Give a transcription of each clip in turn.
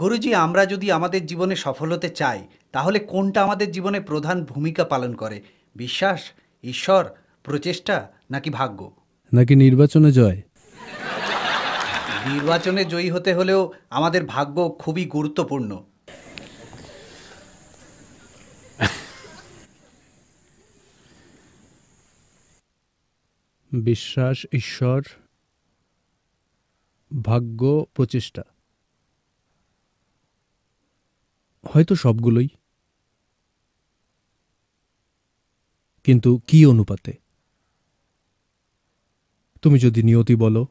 গুরুজি আমরা যদি আমাদের জীবনে সফল হতে চাই তাহলে কোনটা আমাদের জীবনে প্রধান ভূমিকা পালন করে বিশ্বাস ঈশ্বর প্রচেষ্টা নাকি ভাগ্য নাকি নির্বাচনে জয় নির্বাচনে জয়ী হতে হলেও আমাদের ভাগ্য খুবই গুরুত্বপূর্ণ বিশ্বাস ঈশ্বর ভাগ্য প্রচেষ্টা হয়তো সবগুলোই কিন্তু কি অনুপাতে তুমি যদি নিয়তি বলো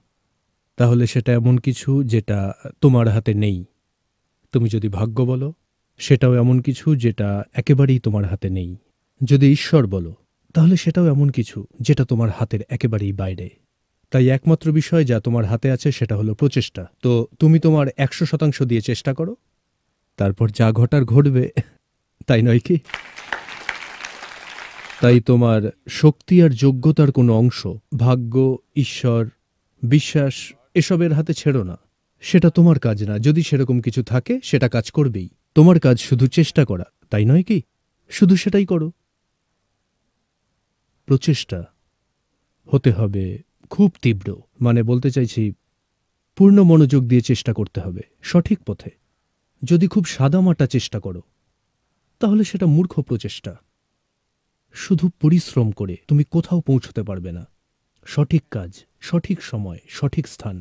তাহলে সেটা এমন কিছু যেটা তোমার হাতে নেই তুমি যদি ভাগ্য বলো সেটাও এমন কিছু যেটা একেবারেই তোমার হাতে নেই যদি ঈশ্বর বলো তাহলে সেটাও এমন কিছু যেটা তোমার হাতের একেবারেই বাইরে তাই একমাত্র বিষয় যা তোমার হাতে আছে সেটা হলো প্রচেষ্টা তো তুমি তোমার একশো শতাংশ দিয়ে চেষ্টা করো তারপর যা ঘটার ঘটবে তাই নয় কি তাই তোমার শক্তি আর যোগ্যতার কোনো অংশ ভাগ্য ঈশ্বর বিশ্বাস এসবের হাতে ছেড়ো না সেটা তোমার কাজ না যদি সেরকম কিছু থাকে সেটা কাজ করবেই তোমার কাজ শুধু চেষ্টা করা তাই নয় কি শুধু সেটাই করো প্রচেষ্টা হতে হবে খুব তীব্র মানে বলতে চাইছি পূর্ণ মনোযোগ দিয়ে চেষ্টা করতে হবে সঠিক পথে যদি খুব সাদামাটা চেষ্টা করো তাহলে সেটা মূর্খ প্রচেষ্টা শুধু পরিশ্রম করে তুমি কোথাও পৌঁছতে পারবে না সঠিক কাজ সঠিক সময় সঠিক স্থান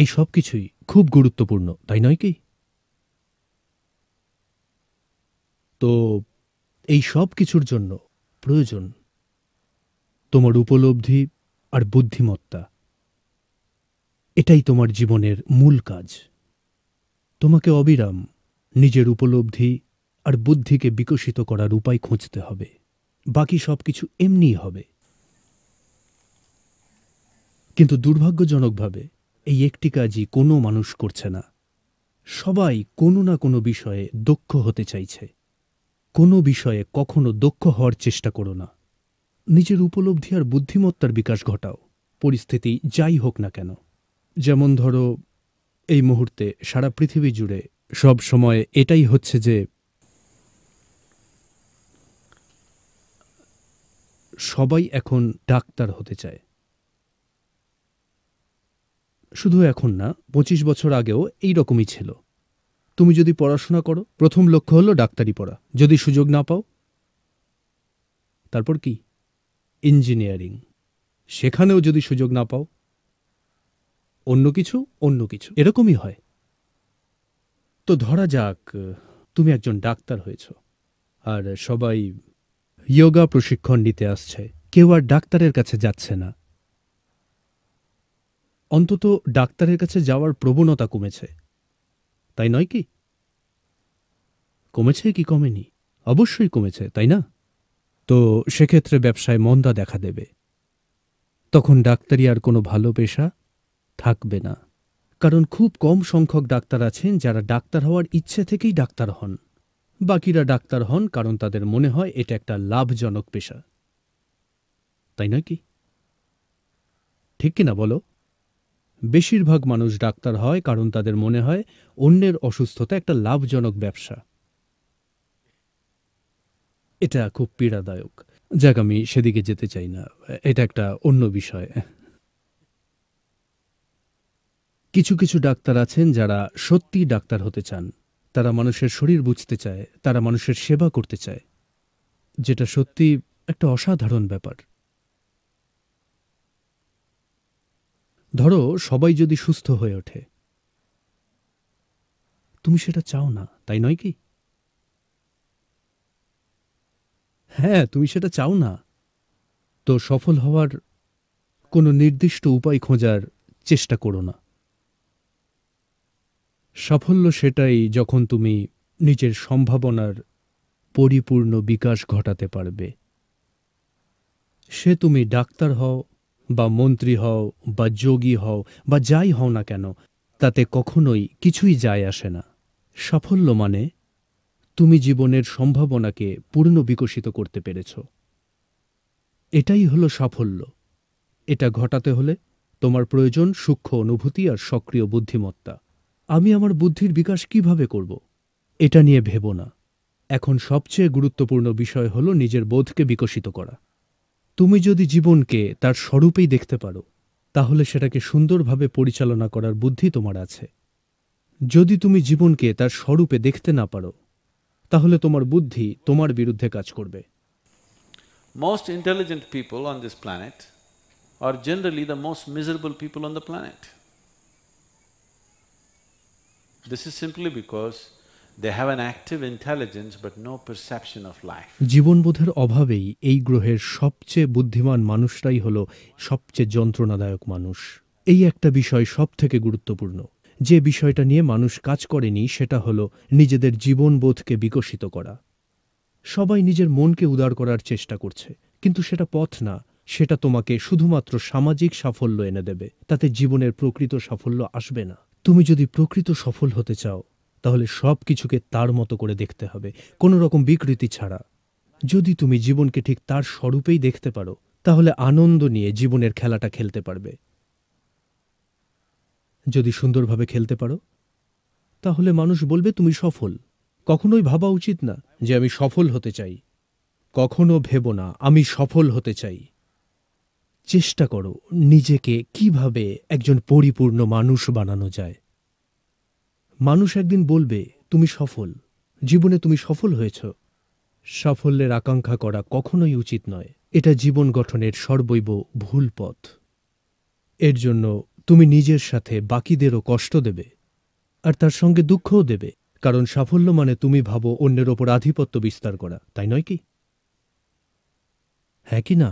এই সব কিছুই খুব গুরুত্বপূর্ণ তাই নয় কি তো এই সব কিছুর জন্য প্রয়োজন তোমার উপলব্ধি আর বুদ্ধিমত্তা এটাই তোমার জীবনের মূল কাজ তোমাকে অবিরাম নিজের উপলব্ধি আর বুদ্ধিকে বিকশিত করার উপায় খুঁজতে হবে বাকি সব কিছু এমনিই হবে কিন্তু দুর্ভাগ্যজনকভাবে এই একটি কাজই কোনো মানুষ করছে না সবাই কোনো না কোনো বিষয়ে দক্ষ হতে চাইছে কোনো বিষয়ে কখনো দক্ষ হওয়ার চেষ্টা করো না নিজের উপলব্ধি আর বুদ্ধিমত্তার বিকাশ ঘটাও পরিস্থিতি যাই হোক না কেন যেমন ধরো এই মুহূর্তে সারা পৃথিবী জুড়ে সব সময় এটাই হচ্ছে যে সবাই এখন ডাক্তার হতে চায় শুধু এখন না পঁচিশ বছর আগেও এই রকমই ছিল তুমি যদি পড়াশোনা করো প্রথম লক্ষ্য হলো ডাক্তারি পড়া যদি সুযোগ না পাও তারপর কি ইঞ্জিনিয়ারিং সেখানেও যদি সুযোগ না পাও অন্য কিছু অন্য কিছু এরকমই হয় তো ধরা যাক তুমি একজন ডাক্তার হয়েছ আর সবাই ইয়োগা প্রশিক্ষণ নিতে আসছে কেউ আর ডাক্তারের কাছে যাচ্ছে না অন্তত ডাক্তারের কাছে যাওয়ার প্রবণতা কমেছে তাই নয় কি কমেছে কি কমেনি অবশ্যই কমেছে তাই না তো সেক্ষেত্রে ব্যবসায় মন্দা দেখা দেবে তখন ডাক্তারি আর কোনো ভালো পেশা থাকবে না কারণ খুব কম সংখ্যক ডাক্তার আছেন যারা ডাক্তার হওয়ার ইচ্ছে থেকেই ডাক্তার হন বাকিরা ডাক্তার হন কারণ তাদের মনে হয় এটা একটা লাভজনক পেশা তাই নয় কি ঠিক কিনা বলো বেশিরভাগ মানুষ ডাক্তার হয় কারণ তাদের মনে হয় অন্যের অসুস্থতা একটা লাভজনক ব্যবসা এটা খুব পীড়াদায়ক যাক আমি সেদিকে যেতে চাই না এটা একটা অন্য বিষয় কিছু কিছু ডাক্তার আছেন যারা সত্যি ডাক্তার হতে চান তারা মানুষের শরীর বুঝতে চায় তারা মানুষের সেবা করতে চায় যেটা সত্যি একটা অসাধারণ ব্যাপার ধরো সবাই যদি সুস্থ হয়ে ওঠে তুমি সেটা চাও না তাই নয় কি হ্যাঁ তুমি সেটা চাও না তো সফল হওয়ার কোনো নির্দিষ্ট উপায় খোঁজার চেষ্টা করো না সাফল্য সেটাই যখন তুমি নিজের সম্ভাবনার পরিপূর্ণ বিকাশ ঘটাতে পারবে সে তুমি ডাক্তার হও বা মন্ত্রী হও বা যোগী হও বা যাই হও না কেন তাতে কখনোই কিছুই যায় আসে না সাফল্য মানে তুমি জীবনের সম্ভাবনাকে পূর্ণ বিকশিত করতে পেরেছ এটাই হলো সাফল্য এটা ঘটাতে হলে তোমার প্রয়োজন সূক্ষ্ম অনুভূতি আর সক্রিয় বুদ্ধিমত্তা আমি আমার বুদ্ধির বিকাশ কিভাবে করব এটা নিয়ে ভেব না এখন সবচেয়ে গুরুত্বপূর্ণ বিষয় হল নিজের বোধকে বিকশিত করা তুমি যদি জীবনকে তার স্বরূপেই দেখতে পারো তাহলে সেটাকে সুন্দরভাবে পরিচালনা করার বুদ্ধি তোমার আছে যদি তুমি জীবনকে তার স্বরূপে দেখতে না পারো তাহলে তোমার বুদ্ধি তোমার বিরুদ্ধে কাজ করবে most intelligent people on this planet আর generally the most miserable people on the planet This is simply because they have an active intelligence but no perception of life. জীবনবোধের অভাবেই এই গ্রহের সবচেয়ে বুদ্ধিমান মানুষরাই হলো সবচেয়ে যন্ত্রণাদায়ক মানুষ এই একটা বিষয় সবথেকে গুরুত্বপূর্ণ যে বিষয়টা নিয়ে মানুষ কাজ করেনি সেটা হলো নিজেদের জীবনবোধকে বিকশিত করা সবাই নিজের মনকে উদার করার চেষ্টা করছে কিন্তু সেটা পথ না সেটা তোমাকে শুধুমাত্র সামাজিক সাফল্য এনে দেবে তাতে জীবনের প্রকৃত সাফল্য আসবে না তুমি যদি প্রকৃত সফল হতে চাও তাহলে সব কিছুকে তার মতো করে দেখতে হবে কোনো রকম বিকৃতি ছাড়া যদি তুমি জীবনকে ঠিক তার স্বরূপেই দেখতে পারো তাহলে আনন্দ নিয়ে জীবনের খেলাটা খেলতে পারবে যদি সুন্দরভাবে খেলতে পারো তাহলে মানুষ বলবে তুমি সফল কখনোই ভাবা উচিত না যে আমি সফল হতে চাই কখনো ভেব না আমি সফল হতে চাই চেষ্টা করো নিজেকে কিভাবে একজন পরিপূর্ণ মানুষ বানানো যায় মানুষ একদিন বলবে তুমি সফল জীবনে তুমি সফল হয়েছ সাফল্যের আকাঙ্ক্ষা করা কখনোই উচিত নয় এটা জীবন গঠনের সর্বৈব ভুল পথ এর জন্য তুমি নিজের সাথে বাকিদেরও কষ্ট দেবে আর তার সঙ্গে দুঃখও দেবে কারণ সাফল্য মানে তুমি ভাবো অন্যের ওপর আধিপত্য বিস্তার করা তাই নয় কি হ্যাঁ কি না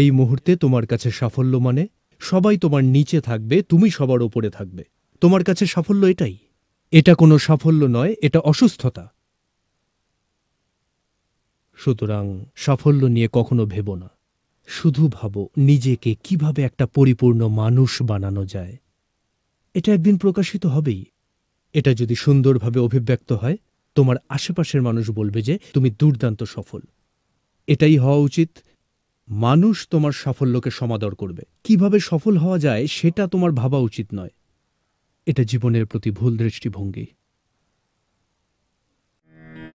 এই মুহূর্তে তোমার কাছে সাফল্য মানে সবাই তোমার নিচে থাকবে তুমি সবার ওপরে থাকবে তোমার কাছে সাফল্য এটাই এটা কোনো সাফল্য নয় এটা অসুস্থতা সুতরাং সাফল্য নিয়ে কখনো ভেব না শুধু ভাবো নিজেকে কিভাবে একটা পরিপূর্ণ মানুষ বানানো যায় এটা একদিন প্রকাশিত হবেই এটা যদি সুন্দরভাবে অভিব্যক্ত হয় তোমার আশেপাশের মানুষ বলবে যে তুমি দুর্দান্ত সফল এটাই হওয়া উচিত মানুষ তোমার সাফল্যকে সমাদর করবে কিভাবে সফল হওয়া যায় সেটা তোমার ভাবা উচিত নয় এটা জীবনের প্রতি ভুল দৃষ্টিভঙ্গি